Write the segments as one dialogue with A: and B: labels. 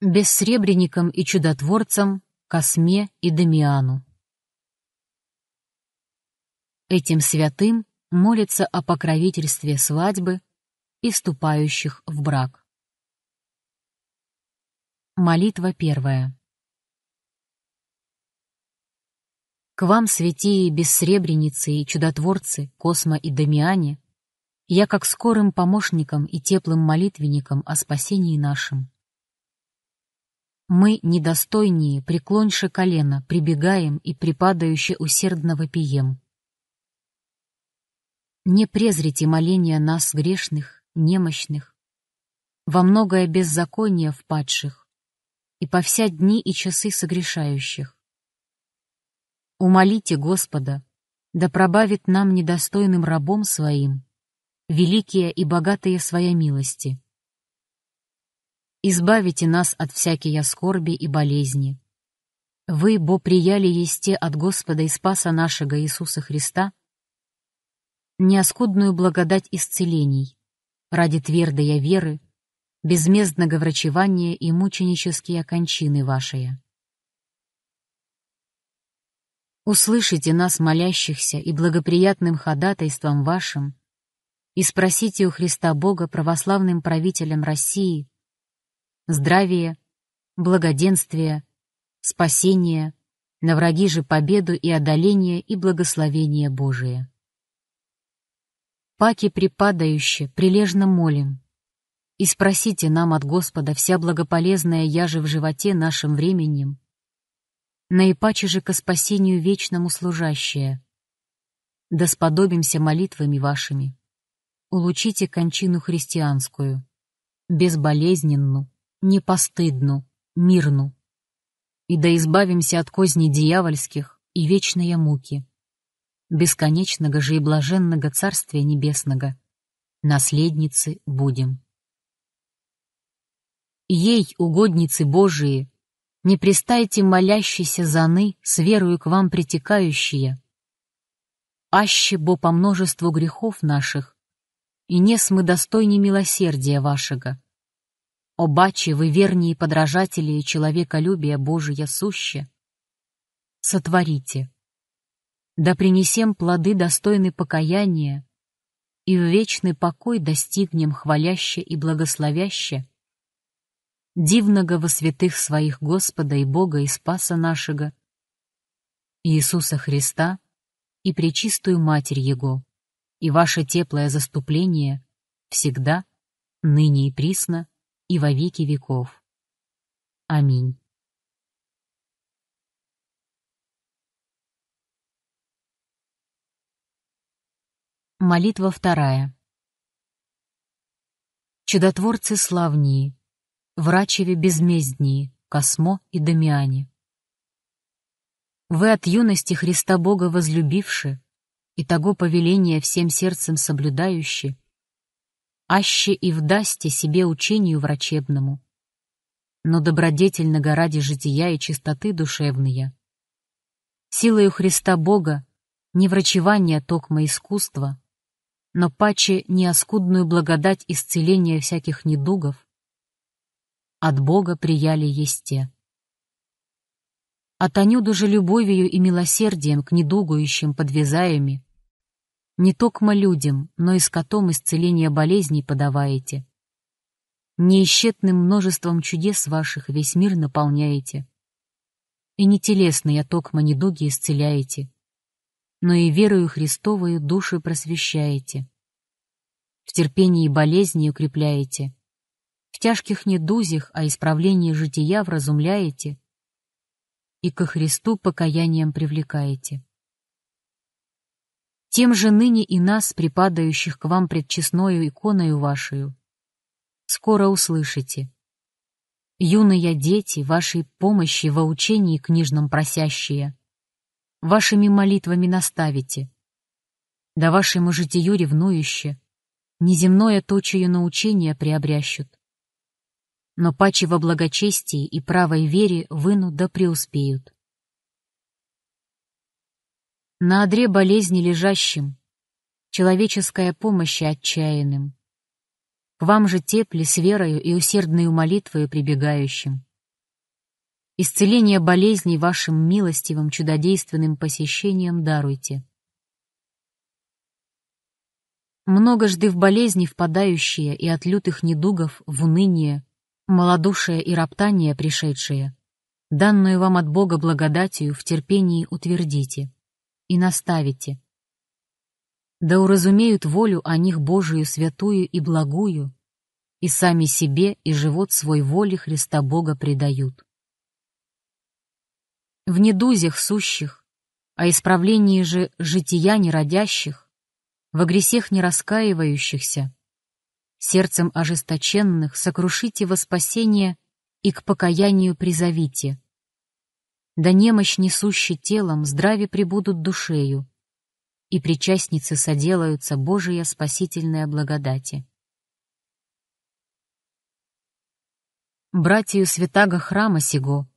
A: Бессребреникам и чудотворцем Косме и Дамиану. Этим святым молится о покровительстве свадьбы и вступающих в брак. Молитва первая. К вам, святые бессребреницы и чудотворцы Косма и Дамиане, я как скорым помощником и теплым молитвенником о спасении нашим мы, недостойнее, преклонше колено, прибегаем и припадающе усердно вопием. Не презрите моления нас, грешных, немощных, во многое беззаконие впадших, и по вся дни и часы согрешающих. Умолите Господа, да пробавит нам недостойным рабом своим великие и богатые своя милости избавите нас от всякие скорби и болезни. Вы, бо прияли есте от Господа и Спаса нашего Иисуса Христа, неоскудную благодать исцелений, ради твердой веры, безмездного врачевания и мученические кончины ваши. Услышите нас, молящихся, и благоприятным ходатайством вашим, и спросите у Христа Бога православным правителям России, здравие, благоденствие, спасение, на враги же победу и одоление и благословение Божие. Паки припадающе, прилежно молим. И спросите нам от Господа вся благополезная яже в животе нашим временем, наипаче же ко спасению вечному служащее. Да сподобимся молитвами вашими. Улучите кончину христианскую, безболезненну, непостыдну, мирну. И да избавимся от козни дьявольских и вечные муки, бесконечного же и блаженного Царствия Небесного, наследницы будем. Ей, угодницы Божии, не пристайте молящиеся заны, с верою к вам притекающие, аще бо по множеству грехов наших, и нес мы достойни милосердия вашего о бачи, вы вернее подражатели и человеколюбия Божия суще, сотворите. Да принесем плоды достойны покаяния, и в вечный покой достигнем хваляще и благословяще, дивного во святых своих Господа и Бога и Спаса нашего, Иисуса Христа и Пречистую Матерь Его, и ваше теплое заступление всегда, ныне и присно, и во веки веков. Аминь. Молитва вторая. Чудотворцы славнии, врачеве безмезднии, Космо и Дамиане. Вы от юности Христа Бога возлюбивши, и того повеления всем сердцем соблюдающи, аще и вдасте себе учению врачебному. Но добродетель на ради жития и чистоты душевные. Силою Христа Бога не врачевание токмо искусства, но паче неоскудную благодать исцеления всяких недугов, от Бога прияли есте. А Танюду же любовью и милосердием к недугующим подвязаями, не токмо людям, но и скотом исцеление болезней подаваете. Неисчетным множеством чудес ваших весь мир наполняете. И не телесные а токмо недуги исцеляете, но и верою Христовою души просвещаете. В терпении болезни укрепляете, в тяжких недузях о а исправлении жития вразумляете и ко Христу покаянием привлекаете тем же ныне и нас, припадающих к вам предчестною иконою вашою. Скоро услышите. Юные дети, вашей помощи во учении книжном просящие, вашими молитвами наставите. Да вашему житию ревнующе, неземное точею научение приобрящут. Но паче во благочестии и правой вере выну да преуспеют. На одре болезни лежащим, человеческая помощь отчаянным. К вам же тепли с верою и усердной молитвою прибегающим. Исцеление болезней вашим милостивым чудодейственным посещением даруйте. Многожды в болезни впадающие и от лютых недугов в уныние, малодушие и роптание пришедшие, данную вам от Бога благодатью в терпении утвердите и наставите. Да уразумеют волю о них Божию святую и благую, и сами себе и живот свой воле Христа Бога предают. В недузях сущих, о исправлении же жития неродящих, в гресех не раскаивающихся, сердцем ожесточенных сокрушите во спасение и к покаянию призовите да немощь несущи телом, здрави прибудут душею, и причастницы соделаются Божия спасительная благодати. Братию святаго храма сего,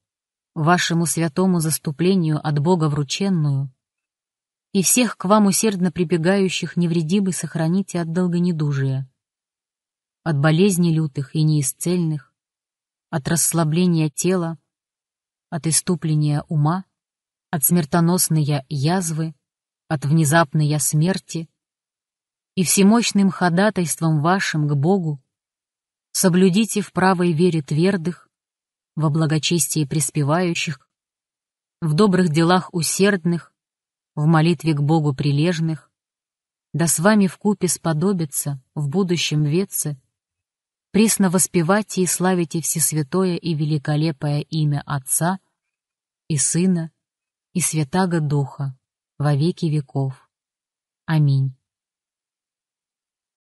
A: вашему святому заступлению от Бога врученную, и всех к вам усердно прибегающих невредимы сохраните от долгонедужия, от болезней лютых и неисцельных, от расслабления тела, от иступления ума, от смертоносной язвы, от внезапной я смерти, и всемощным ходатайством вашим к Богу соблюдите в правой вере твердых, во благочестии преспевающих, в добрых делах усердных, в молитве к Богу прилежных, да с вами вкупе сподобится в будущем ветце пресно воспевайте и славите всесвятое и великолепое имя Отца и Сына и Святаго Духа во веки веков. Аминь.